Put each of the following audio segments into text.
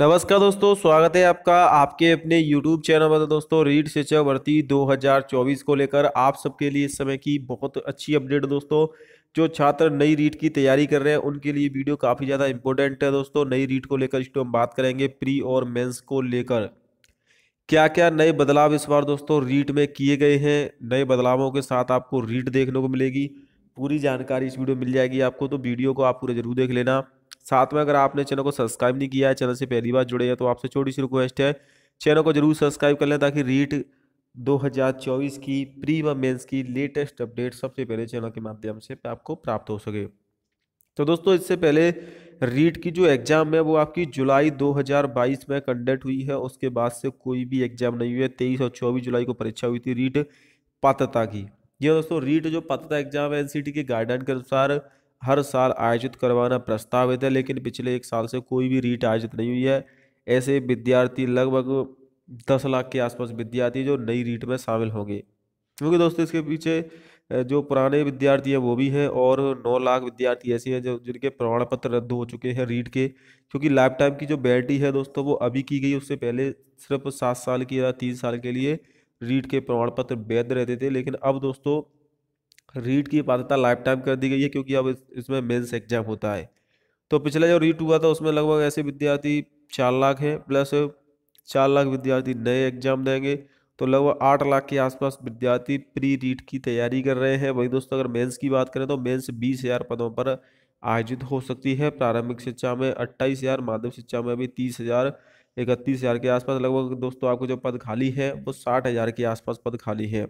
नमस्कार दोस्तों स्वागत है आपका आपके अपने YouTube चैनल पर दोस्तों रीट शिक्षा भर्ती 2024 को लेकर आप सबके लिए इस समय की बहुत अच्छी अपडेट दोस्तों जो छात्र नई रीट की तैयारी कर रहे हैं उनके लिए वीडियो काफ़ी ज़्यादा इंपॉर्टेंट है दोस्तों नई रीट को लेकर इसको हम बात करेंगे प्री और मेन्स को लेकर क्या क्या नए बदलाव इस बार दोस्तों रीट में किए गए हैं नए बदलावों के साथ आपको रीट देखने को मिलेगी पूरी जानकारी इस वीडियो में मिल जाएगी आपको तो वीडियो को आप पूरे जरूर देख लेना साथ में अगर आपने चैनल को सब्सक्राइब नहीं किया है चैनल से पहली बार जुड़े हैं तो आपसे छोटी सी रिक्वेस्ट है चैनल को जरूर सब्सक्राइब कर लें ताकि रीट 2024 की प्री व मेन्स की लेटेस्ट अपडेट सबसे पहले चैनल के माध्यम से आपको प्राप्त हो सके तो दोस्तों इससे पहले रीट की जो एग्ज़ाम है वो आपकी जुलाई 2022 में कंडक्ट हुई है उसके बाद से कोई भी एग्ज़ाम नहीं हुई है तेईस और चौबीस जुलाई को परीक्षा हुई थी रीट पात्रता की यह दोस्तों रीट जो पात्रता एग्ज़ाम है एन के गाइडलाइन के अनुसार हर साल आयोजित करवाना प्रस्तावित है लेकिन पिछले एक साल से कोई भी रीट आयोजित नहीं हुई है ऐसे विद्यार्थी लगभग दस लाख के आसपास विद्यार्थी जो नई रीट में शामिल होंगे क्योंकि दोस्तों इसके पीछे जो पुराने विद्यार्थी हैं वो भी हैं और नौ लाख विद्यार्थी ऐसे हैं जो जिनके प्रमाण पत्र रद्द हो चुके हैं रीट के क्योंकि लाइफ टाइम की जो बैटरी है दोस्तों वो अभी की गई उससे पहले सिर्फ सात साल की या तीन साल के लिए रीट के प्रमाण पत्र वैध रहते थे लेकिन अब दोस्तों रीट की पात्रता लाइफ टाइम कर दी गई है क्योंकि अब इसमें मेंस एग्जाम होता है तो पिछला जो रीट हुआ था उसमें लगभग ऐसे विद्यार्थी चार लाख हैं प्लस चार लाख विद्यार्थी नए एग्जाम देंगे तो लगभग आठ लाख के आसपास विद्यार्थी प्री रीट की तैयारी कर रहे हैं वही दोस्तों अगर मेंस की बात करें तो मेंस बीस हज़ार पदों पर आयोजित हो सकती है प्रारंभिक शिक्षा में अट्ठाईस हज़ार माध्यमिक शिक्षा में अभी तीस हज़ार इकतीस हज़ार के आसपास लगभग दोस्तों आपको जो पद खाली है वो साठ हज़ार के आसपास पद खाली है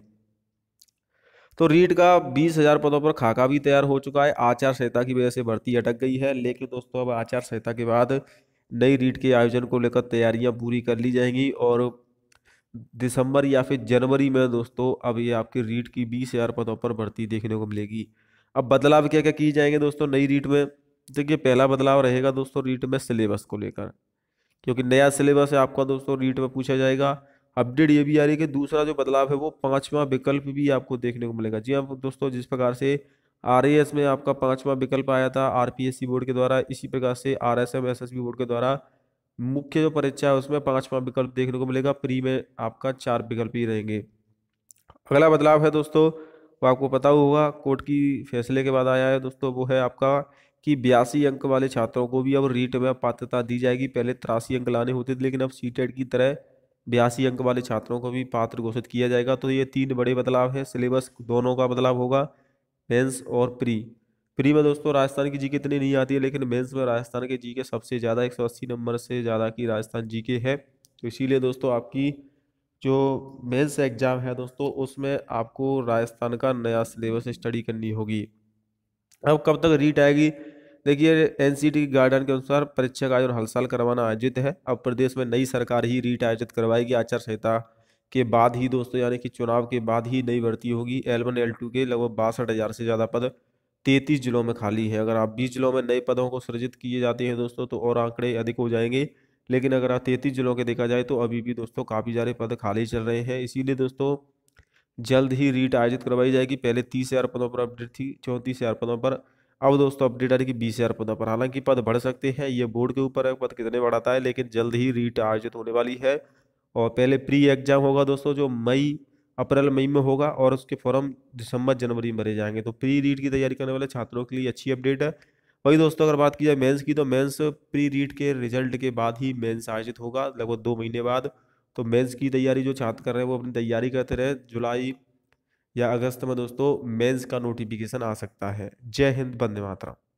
तो रीट का बीस हजार पदों पर खाका भी तैयार हो चुका है आचार संहिता की वजह से भर्ती अटक गई है लेकिन दोस्तों अब आचार संहिता के बाद नई रीट के आयोजन को लेकर तैयारियां पूरी कर ली जाएंगी और दिसंबर या फिर जनवरी में दोस्तों अब ये आपकी रीट की बीस हज़ार पदों पर भर्ती देखने को मिलेगी अब बदलाव क्या क्या किए जाएंगे दोस्तों नई रीट में देखिए पहला बदलाव रहेगा दोस्तों रीट में सिलेबस को लेकर क्योंकि नया सिलेबस है आपका दोस्तों रीट में पूछा जाएगा अपडेट ये भी आ रही है कि दूसरा जो बदलाव है वो पाँचवा विकल्प भी आपको देखने को मिलेगा जी हाँ दोस्तों जिस प्रकार से आर में आपका पाँचवा विकल्प आया था आर बोर्ड के द्वारा इसी प्रकार से आर एस बोर्ड के द्वारा मुख्य जो परीक्षा है उसमें पाँचवा विकल्प देखने को मिलेगा प्री में आपका चार विकल्प ही रहेंगे अगला बदलाव है दोस्तों वो आपको पता होगा कोर्ट की फैसले के बाद आया है दोस्तों वो है आपका कि बयासी अंक वाले छात्रों को भी अब रीट में पात्रता दी जाएगी पहले तिरासी अंक लाने होते थे लेकिन अब सीटेट e की तरह बयासी अंक वाले छात्रों को भी पात्र घोषित किया जाएगा तो ये तीन बड़े बदलाव हैं सिलेबस दोनों का बदलाव होगा मेंस और प्री प्री में दोस्तों राजस्थान की जी के इतनी नहीं आती है लेकिन मेंस में राजस्थान के जी के सबसे ज़्यादा 180 नंबर से ज़्यादा की राजस्थान जी के है तो इसीलिए दोस्तों आपकी जो मेन्स एग्ज़ाम है दोस्तों उसमें आपको राजस्थान का नया सिलेबस स्टडी करनी होगी अब कब तक रीट आएगी देखिए एनसीटी गाइडलाइन के अनुसार परीक्षा का आयोजन हर साल करवाना आयोजित है अब प्रदेश में नई सरकार ही रीट आयोजित करवाएगी आचार संहिता के बाद ही दोस्तों यानी कि चुनाव के बाद ही नई भर्ती होगी एल वन एल टू के लगभग बासठ हज़ार से ज़्यादा पद तैंतीस जिलों में खाली है अगर आप बीस जिलों में नए पदों को सृजित किए जाते हैं दोस्तों तो और आंकड़े अधिक हो जाएंगे लेकिन अगर आप तैंतीस जिलों के देखा जाए तो अभी भी दोस्तों काफ़ी सारे पद खाली चल रहे हैं इसीलिए दोस्तों जल्द ही रीट आयोजित करवाई जाएगी पहले तीस हज़ार पदों पर अपडेट थी चौंतीस हज़ार पदों पर अब दोस्तों अपडेट आ रही कि बीस पदों पर हालांकि पद बढ़ सकते हैं ये बोर्ड के ऊपर है पद कितने बढ़ाता है लेकिन जल्द ही रीट आयोजित होने वाली है और पहले प्री एग्जाम होगा दोस्तों जो मई अप्रैल मई में होगा और उसके फॉर्म दिसंबर जनवरी में भरे जाएंगे तो प्री रीट की तैयारी करने वाले छात्रों के लिए अच्छी अपडेट है वही दोस्तों अगर बात की जाए मेंस की तो मेंस प्री रीट के रिजल्ट के बाद ही मेंस आयोजित होगा लगभग दो महीने बाद तो मेंस की तैयारी जो छात्र कर रहे हैं वो अपनी तैयारी करते रहे जुलाई या अगस्त में दोस्तों मेंस का नोटिफिकेशन आ सकता है जय हिंद बंदे मातरम